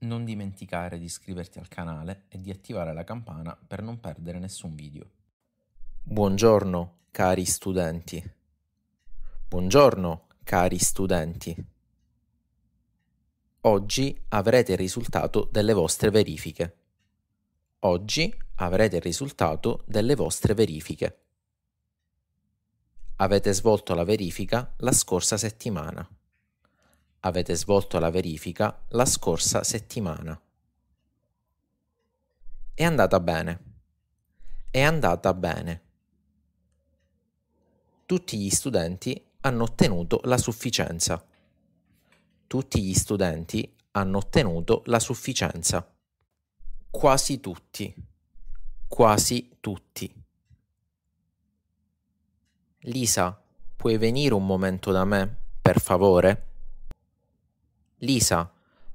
Non dimenticare di iscriverti al canale e di attivare la campana per non perdere nessun video. Buongiorno cari studenti. Buongiorno cari studenti. Oggi avrete il risultato delle vostre verifiche. Oggi avrete il risultato delle vostre verifiche. Avete svolto la verifica la scorsa settimana avete svolto la verifica la scorsa settimana. È andata bene. È andata bene. Tutti gli studenti hanno ottenuto la sufficienza. Tutti gli studenti hanno ottenuto la sufficienza. Quasi tutti. Quasi tutti. Lisa, puoi venire un momento da me, per favore? Lisa,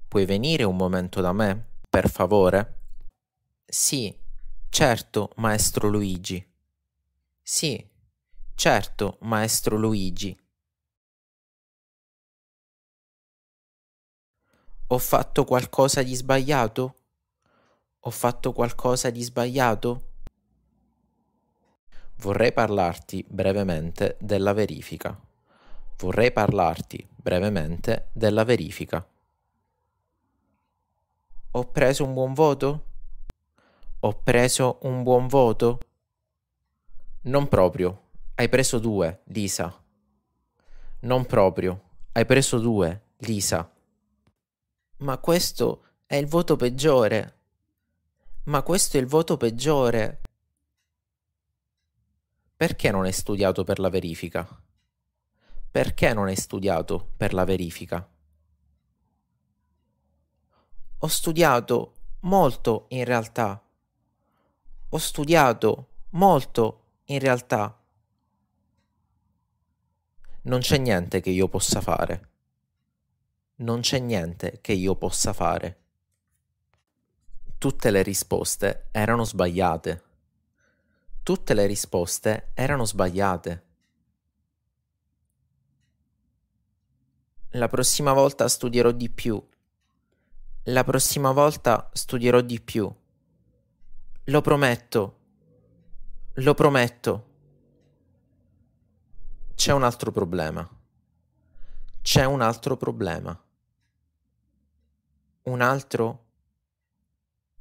puoi venire un momento da me, per favore? Sì, certo, maestro Luigi. Sì, certo, maestro Luigi. Ho fatto qualcosa di sbagliato? Ho fatto qualcosa di sbagliato? Vorrei parlarti brevemente della verifica vorrei parlarti brevemente della verifica. Ho preso un buon voto? Ho preso un buon voto? Non proprio. Hai preso due, Lisa. Non proprio. Hai preso due, Lisa. Ma questo è il voto peggiore. Ma questo è il voto peggiore. Perché non hai studiato per la verifica? Perché non hai studiato per la verifica? Ho studiato molto in realtà. Ho studiato molto in realtà. Non c'è niente che io possa fare. Non c'è niente che io possa fare. Tutte le risposte erano sbagliate. Tutte le risposte erano sbagliate. La prossima volta studierò di più. La prossima volta studierò di più. Lo prometto. Lo prometto. C'è un altro problema. C'è un altro problema. Un altro?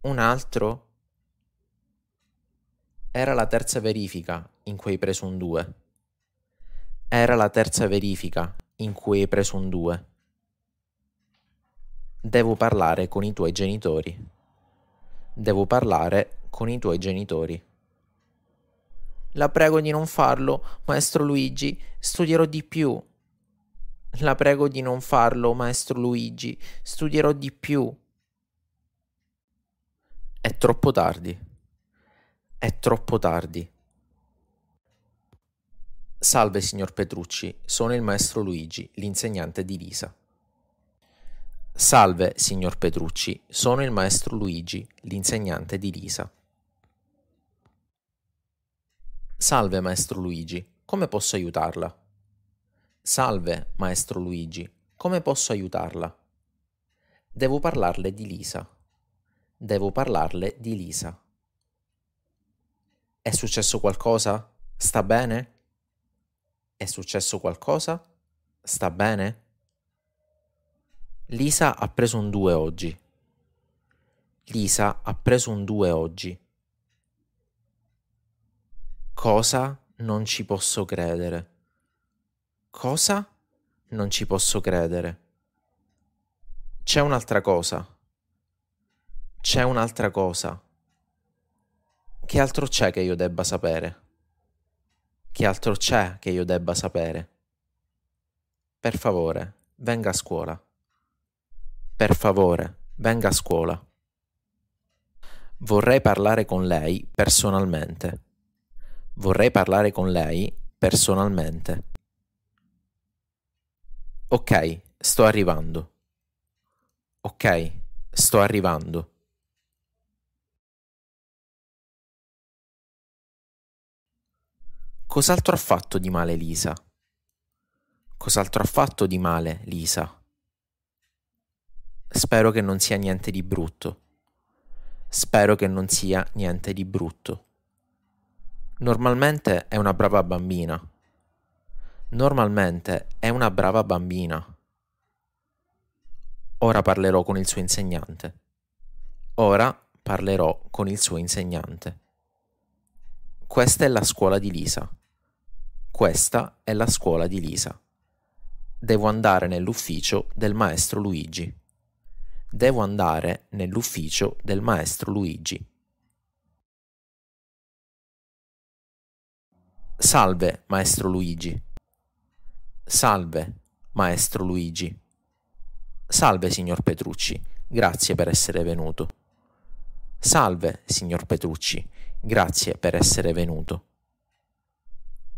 Un altro? Era la terza verifica in quei presun due. Era la terza verifica in cui hai preso un 2. Devo parlare con i tuoi genitori. Devo parlare con i tuoi genitori. La prego di non farlo, maestro Luigi, studierò di più. La prego di non farlo, maestro Luigi, studierò di più. È troppo tardi. È troppo tardi. Salve signor Petrucci, sono il maestro Luigi, l'insegnante di Lisa. Salve signor Petrucci, sono il maestro Luigi, l'insegnante di Lisa. Salve maestro Luigi, come posso aiutarla? Salve maestro Luigi, come posso aiutarla? Devo parlarle di Lisa. Devo parlarle di Lisa. È successo qualcosa? Sta bene? È successo qualcosa? Sta bene? Lisa ha preso un 2 oggi. Lisa ha preso un 2 oggi. Cosa? Non ci posso credere. Cosa? Non ci posso credere. C'è un'altra cosa. C'è un'altra cosa. Che altro c'è che io debba sapere? Che altro c'è che io debba sapere? Per favore, venga a scuola. Per favore, venga a scuola. Vorrei parlare con lei personalmente. Vorrei parlare con lei personalmente. Ok, sto arrivando. Ok, sto arrivando. Cos'altro ha fatto di male Lisa? Cos'altro ha fatto di male Lisa? Spero che non sia niente di brutto. Spero che non sia niente di brutto. Normalmente è una brava bambina. Normalmente è una brava bambina. Ora parlerò con il suo insegnante. Ora parlerò con il suo insegnante. Questa è la scuola di Lisa. Questa è la scuola di Lisa. Devo andare nell'ufficio del maestro Luigi. Devo andare nell'ufficio del maestro Luigi. Salve, maestro Luigi. Salve, maestro Luigi. Salve, signor Petrucci. Grazie per essere venuto. Salve, signor Petrucci. Grazie per essere venuto.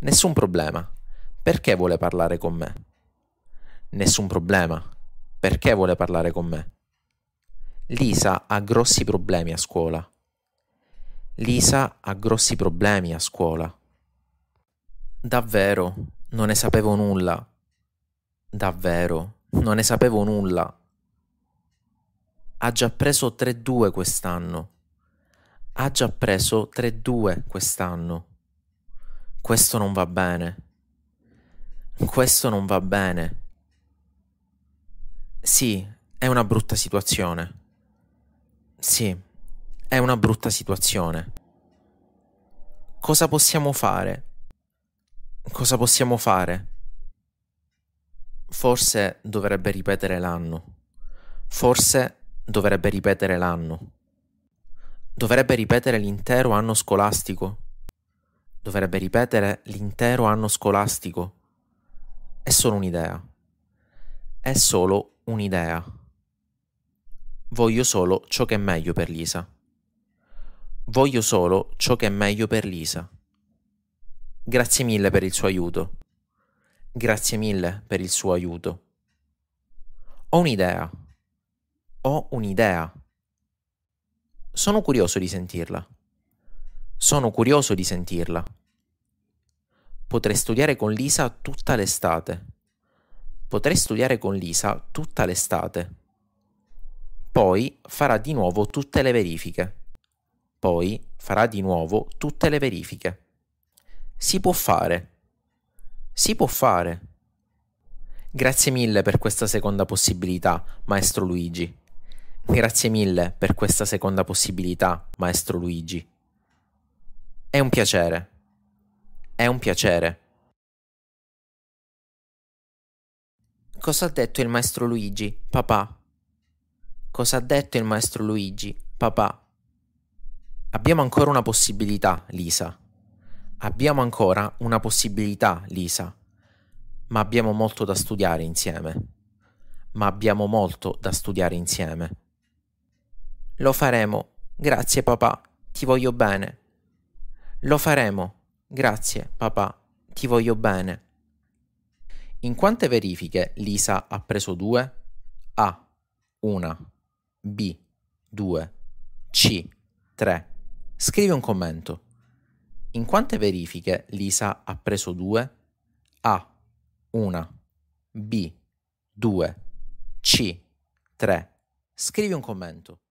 Nessun problema. Perché vuole parlare con me? Nessun problema. Perché vuole parlare con me? Lisa ha grossi problemi a scuola. Lisa ha grossi problemi a scuola. Davvero, non ne sapevo nulla. Davvero, non ne sapevo nulla. Ha già preso 3-2 quest'anno. Ha già preso 3-2 quest'anno questo non va bene, questo non va bene. Sì, è una brutta situazione. Sì, è una brutta situazione. Cosa possiamo fare? Cosa possiamo fare? Forse dovrebbe ripetere l'anno. Forse dovrebbe ripetere l'anno. Dovrebbe ripetere l'intero anno scolastico dovrebbe ripetere l'intero anno scolastico. È solo un'idea. È solo un'idea. Voglio solo ciò che è meglio per Lisa. Voglio solo ciò che è meglio per Lisa. Grazie mille per il suo aiuto. Grazie mille per il suo aiuto. Ho un'idea. Ho un'idea. Sono curioso di sentirla. Sono curioso di sentirla. Potrei studiare con Lisa tutta l'estate. Potrei studiare con Lisa tutta l'estate. Poi farà di nuovo tutte le verifiche. Poi farà di nuovo tutte le verifiche. Si può fare. Si può fare. Grazie mille per questa seconda possibilità, maestro Luigi. Grazie mille per questa seconda possibilità, maestro Luigi. È un piacere. È un piacere. Cosa ha detto il maestro Luigi, papà? Cosa ha detto il maestro Luigi, papà? Abbiamo ancora una possibilità, Lisa. Abbiamo ancora una possibilità, Lisa. Ma abbiamo molto da studiare insieme. Ma abbiamo molto da studiare insieme. Lo faremo. Grazie papà. Ti voglio bene. Lo faremo. Grazie, papà. Ti voglio bene. In quante verifiche Lisa ha preso 2? A. 1. B. 2. C. 3. Scrivi un commento. In quante verifiche Lisa ha preso 2? A. 1. B. 2. C. 3. Scrivi un commento.